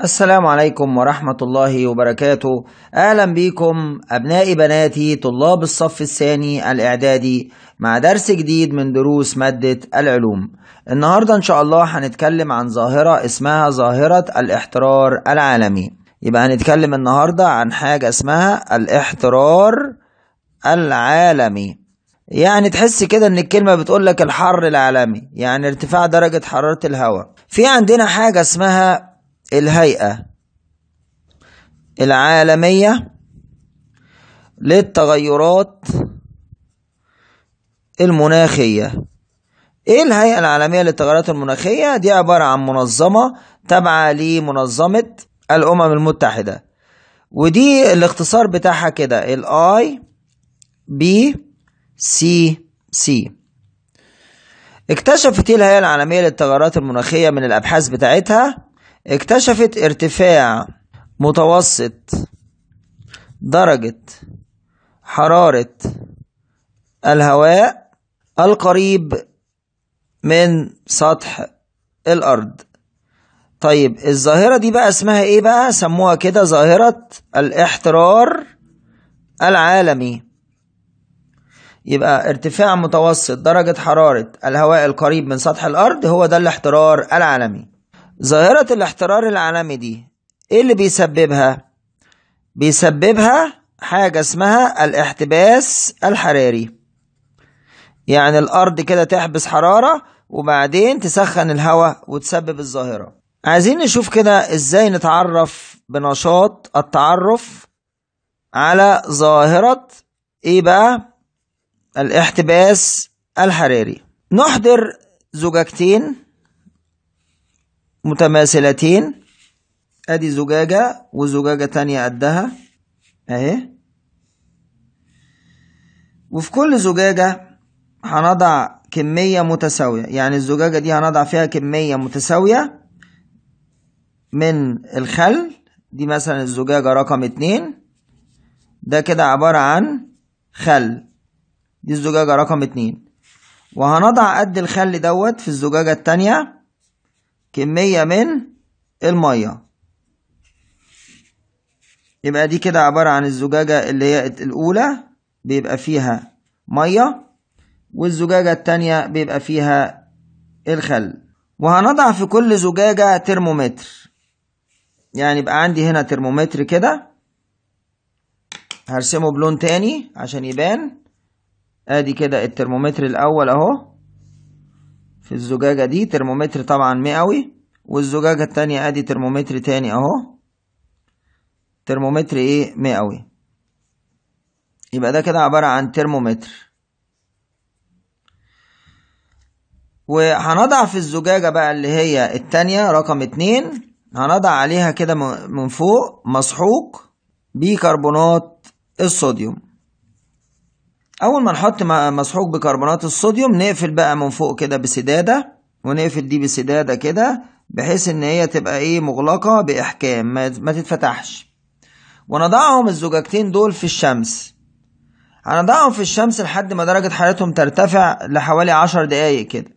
السلام عليكم ورحمة الله وبركاته أهلا بكم أبنائي بناتي طلاب الصف الثاني الإعدادي مع درس جديد من دروس مادة العلوم النهاردة إن شاء الله هنتكلم عن ظاهرة اسمها ظاهرة الاحترار العالمي يبقى هنتكلم النهاردة عن حاجة اسمها الاحترار العالمي يعني تحس كده ان الكلمة بتقول لك الحر العالمي يعني ارتفاع درجة حرارة الهواء في عندنا حاجة اسمها الهيئة العالمية للتغيرات المناخية ايه الهيئة العالمية للتغيرات المناخية دي عبارة عن منظمة تابعة لمنظمة الأمم المتحدة ودي الاختصار بتاعها كده I بي سي سي اكتشفت إيه الهيئة العالمية للتغيرات المناخية من الأبحاث بتاعتها اكتشفت ارتفاع متوسط درجة حرارة الهواء القريب من سطح الأرض طيب الظاهرة دي بقى اسمها ايه بقى سموها كده ظاهرة الاحترار العالمي يبقى ارتفاع متوسط درجة حرارة الهواء القريب من سطح الأرض هو ده الاحترار العالمي ظاهرة الاحترار العالمي دي ايه اللي بيسببها بيسببها حاجة اسمها الاحتباس الحراري يعني الارض كده تحبس حرارة وبعدين تسخن الهواء وتسبب الظاهرة عايزين نشوف كده ازاي نتعرف بنشاط التعرف على ظاهرة ايه بقى الاحتباس الحراري نحضر زجاجتين متماثلتين ادي زجاجة وزجاجة تانية قدها اهي وفي كل زجاجة هنضع كمية متساوية يعني الزجاجة دي هنضع فيها كمية متساوية من الخل دي مثلا الزجاجة رقم اتنين ده كده عبارة عن خل دي الزجاجة رقم اتنين وهنضع قد الخل دوت في الزجاجة التانية كمية من المية يبقى دي كده عبارة عن الزجاجة اللي هي الأولى بيبقى فيها مية والزجاجة التانية بيبقى فيها الخل وهنضع في كل زجاجة ترمومتر يعني يبقى عندي هنا ترمومتر كده هرسمه بلون تاني عشان يبان ادي كده الترمومتر الاول اهو الزجاجة دي ترمومتر طبعا مئوي والزجاجة التانية ادي ترمومتر تاني اهو ترمومتر ايه مئوي يبقى ده كده عبارة عن ترمومتر وهنضع في الزجاجة بقى اللي هي التانية رقم اتنين هنضع عليها كده من فوق مسحوق بيكربونات الصوديوم اول ما نحط مسحوق بكربونات الصوديوم نقفل بقى من فوق كده بسداده ونقفل دي بسداده كده بحيث ان هي تبقى ايه مغلقه باحكام ما تتفتحش ونضعهم الزجاجتين دول في الشمس هنضعهم في الشمس لحد ما درجه حرارتهم ترتفع لحوالي عشر دقايق كده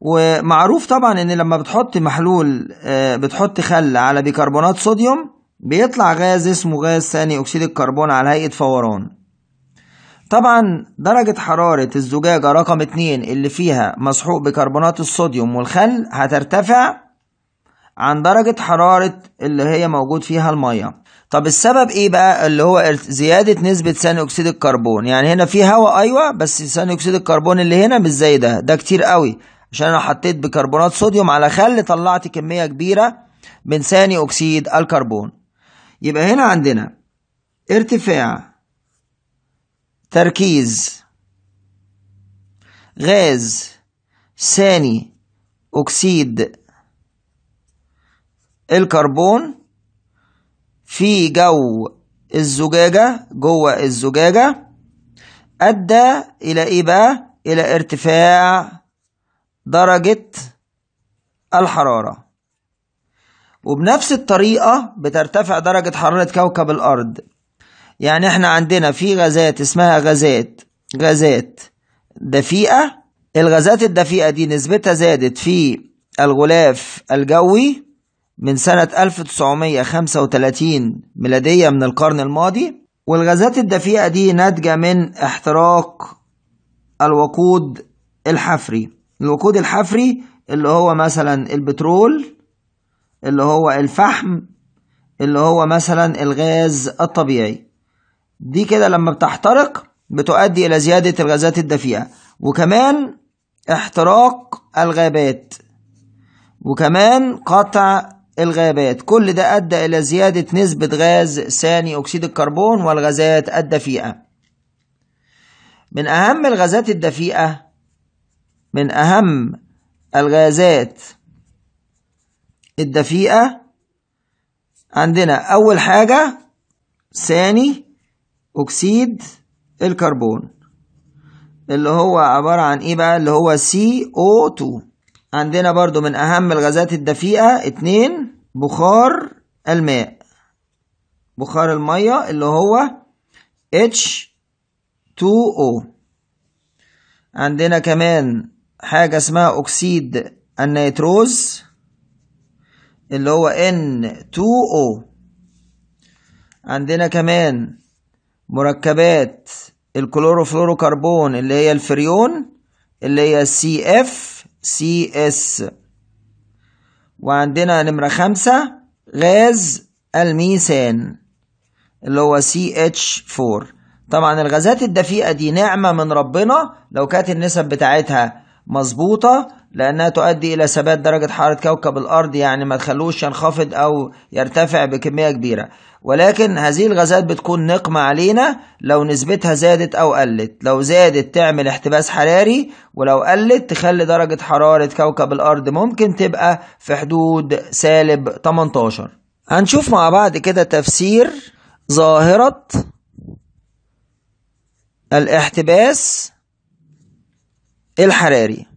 ومعروف طبعا ان لما بتحط محلول آه، بتحط خل على بيكربونات صوديوم بيطلع غاز اسمه غاز ثاني اكسيد الكربون على هيئه فوران طبعا درجة حرارة الزجاجة رقم اتنين اللي فيها مسحوق بكربونات الصوديوم والخل هترتفع عن درجة حرارة اللي هي موجود فيها المية طب السبب ايه بقى اللي هو زيادة نسبة ثاني اكسيد الكربون يعني هنا في هواء ايوه بس ثاني اكسيد الكربون اللي هنا مش زي ده ده كتير قوي عشان انا حطيت بكربونات صوديوم على خل طلعت كمية كبيرة من ثاني اكسيد الكربون يبقى هنا عندنا ارتفاع تركيز غاز ثاني أكسيد الكربون في جو الزجاجة جوه الزجاجة أدى إلى إيه بقى؟ إلى ارتفاع درجة الحرارة وبنفس الطريقة بترتفع درجة حرارة كوكب الأرض يعني احنا عندنا في غازات اسمها غازات غازات دفيئة الغازات الدفيئة دي نسبتها زادت في الغلاف الجوي من سنة 1935 ميلادية من القرن الماضي والغازات الدفيئة دي ناتجة من احتراق الوقود الحفري الوقود الحفري اللي هو مثلا البترول اللي هو الفحم اللي هو مثلا الغاز الطبيعي دي كده لما بتحترق بتؤدي إلى زيادة الغازات الدفيئة وكمان احتراق الغابات وكمان قطع الغابات كل ده أدى إلى زيادة نسبة غاز ثاني أكسيد الكربون والغازات الدفيئة من أهم الغازات الدفيئة من أهم الغازات الدفيئة عندنا أول حاجة ثاني أكسيد الكربون اللي هو عبارة عن إيه بقى اللي هو CO2 عندنا برضو من أهم الغازات الدفيئة اتنين بخار الماء بخار المية اللي هو H2O عندنا كمان حاجة اسمها أكسيد النيتروز اللي هو N2O عندنا كمان مركبات الكلوروفلوروكربون اللي هي الفريون اللي هي سي اف سي اس وعندنا نمرة خمسة غاز الميثان اللي هو سي اتش 4 طبعا الغازات الدفيئة دي نعمة من ربنا لو كانت النسب بتاعتها مظبوطة لأنها تؤدي إلى ثبات درجة حرارة كوكب الأرض يعني ما تخلوش ينخفض أو يرتفع بكمية كبيرة ولكن هذه الغازات بتكون نقمة علينا لو نسبتها زادت أو قلت لو زادت تعمل احتباس حراري ولو قلت تخلي درجة حرارة كوكب الأرض ممكن تبقى في حدود سالب 18 هنشوف مع بعض كده تفسير ظاهرة الاحتباس الحراري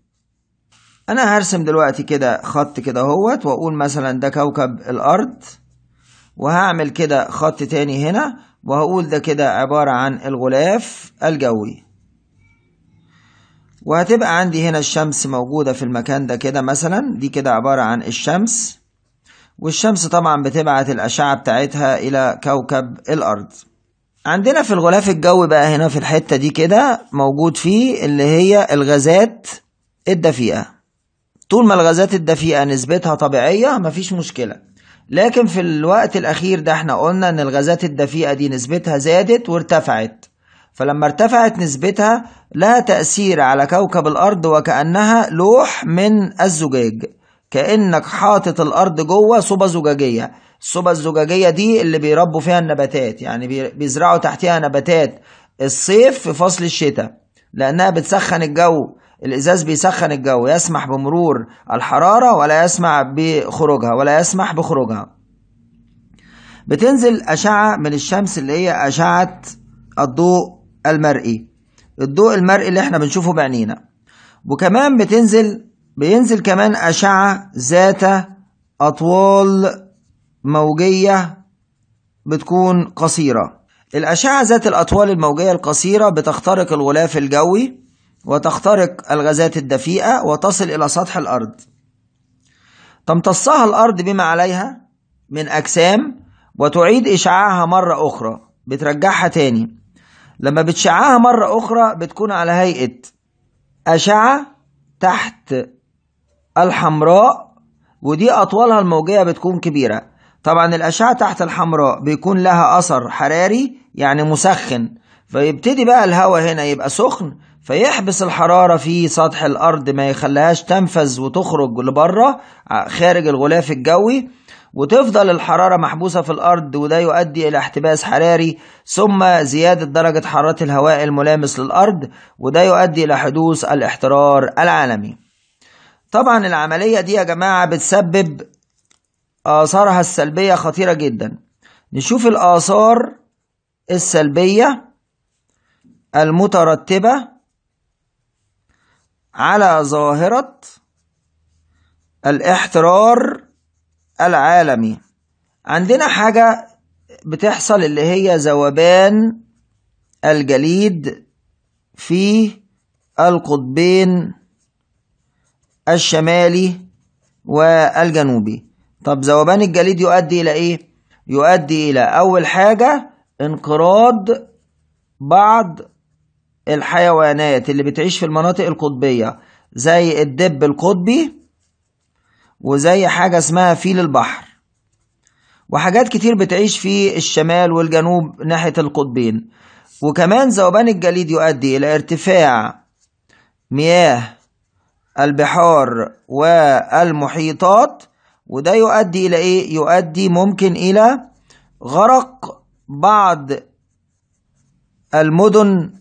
انا هرسم دلوقتي كده خط كده هوت واقول مثلا ده كوكب الارض وهعمل كده خط تاني هنا وهقول ده كده عبارة عن الغلاف الجوي وهتبقى عندي هنا الشمس موجودة في المكان ده كده مثلا دي كده عبارة عن الشمس والشمس طبعا بتبعت الأشعة بتاعتها إلى كوكب الأرض عندنا في الغلاف الجوي بقى هنا في الحتة دي كده موجود فيه اللي هي الغازات الدفيئة طول ما الغازات الدفيئة نسبتها طبيعية مفيش مشكلة لكن في الوقت الأخير ده احنا قلنا إن الغازات الدفيئة دي نسبتها زادت وارتفعت فلما ارتفعت نسبتها لها تأثير على كوكب الأرض وكأنها لوح من الزجاج كأنك حاطط الأرض جوه صوبة زجاجية الصوبة الزجاجية دي اللي بيربوا فيها النباتات يعني بيزرعوا تحتها نباتات الصيف في فصل الشتاء لأنها بتسخن الجو الإزاز بيسخن الجو يسمح بمرور الحرارة ولا يسمح بخروجها ولا يسمح بخروجها بتنزل أشعة من الشمس اللي هي أشعة الضوء المرئي الضوء المرئي اللي احنا بنشوفه بعنينا وكمان بتنزل بينزل كمان أشعة ذات أطوال موجية بتكون قصيرة الأشعة ذات الأطوال الموجية القصيرة بتخترق الغلاف الجوي وتخترق الغازات الدفيئة وتصل إلى سطح الأرض تمتصها الأرض بما عليها من أجسام وتعيد إشعاعها مرة أخرى بترجعها تاني لما بتشعاها مرة أخرى بتكون على هيئة أشعة تحت الحمراء ودي أطوالها الموجية بتكون كبيرة طبعا الأشعة تحت الحمراء بيكون لها أثر حراري يعني مسخن فيبتدي بقى الهواء هنا يبقى سخن فيحبس الحرارة في سطح الأرض ما يخليهاش تنفذ وتخرج لبره آه، خارج الغلاف الجوي وتفضل الحرارة محبوسة في الأرض وده يؤدي إلى احتباس حراري ثم زيادة درجة حرارة الهواء الملامس للأرض وده يؤدي إلى حدوث الاحترار العالمي طبعا العملية دي يا جماعة بتسبب آثارها السلبية خطيرة جدا نشوف الآثار السلبية المترتبة على ظاهرة الاحترار العالمي عندنا حاجة بتحصل اللي هي ذوبان الجليد في القطبين الشمالي والجنوبي طب ذوبان الجليد يؤدي إلى إيه؟ يؤدي إلى أول حاجة انقراض بعض الحيوانات اللي بتعيش في المناطق القطبية زي الدب القطبي وزي حاجة اسمها فيل البحر وحاجات كتير بتعيش في الشمال والجنوب ناحية القطبين وكمان ذوبان الجليد يؤدي إلى ارتفاع مياه البحار والمحيطات وده يؤدي إلى إيه؟ يؤدي ممكن إلى غرق بعض المدن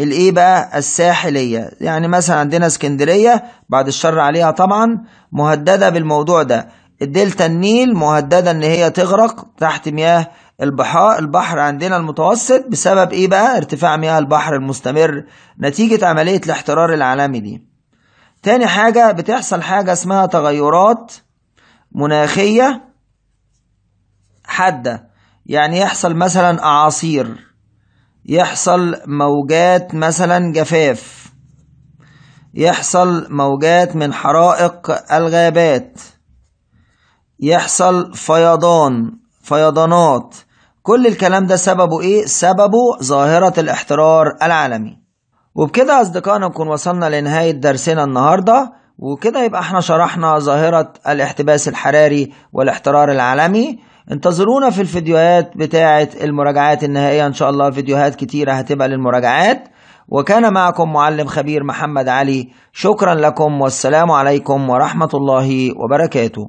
الايه بقى الساحليه يعني مثلا عندنا اسكندريه بعد الشر عليها طبعا مهدده بالموضوع ده الدلتا النيل مهدده ان هي تغرق تحت مياه البحار البحر عندنا المتوسط بسبب ايه بقى ارتفاع مياه البحر المستمر نتيجه عمليه الاحترار العالمي دي تاني حاجه بتحصل حاجه اسمها تغيرات مناخيه حاده يعني يحصل مثلا اعاصير يحصل موجات مثلا جفاف يحصل موجات من حرائق الغابات يحصل فيضان فيضانات كل الكلام ده سببه ايه سببه ظاهرة الاحترار العالمي وبكده اصدقائنا نكون وصلنا لنهاية درسنا النهاردة وكده يبقى احنا شرحنا ظاهرة الاحتباس الحراري والاحترار العالمي انتظرونا في الفيديوهات بتاعة المراجعات النهائية إن شاء الله فيديوهات كتيرة هتبقى للمراجعات وكان معكم معلم خبير محمد علي شكرا لكم والسلام عليكم ورحمة الله وبركاته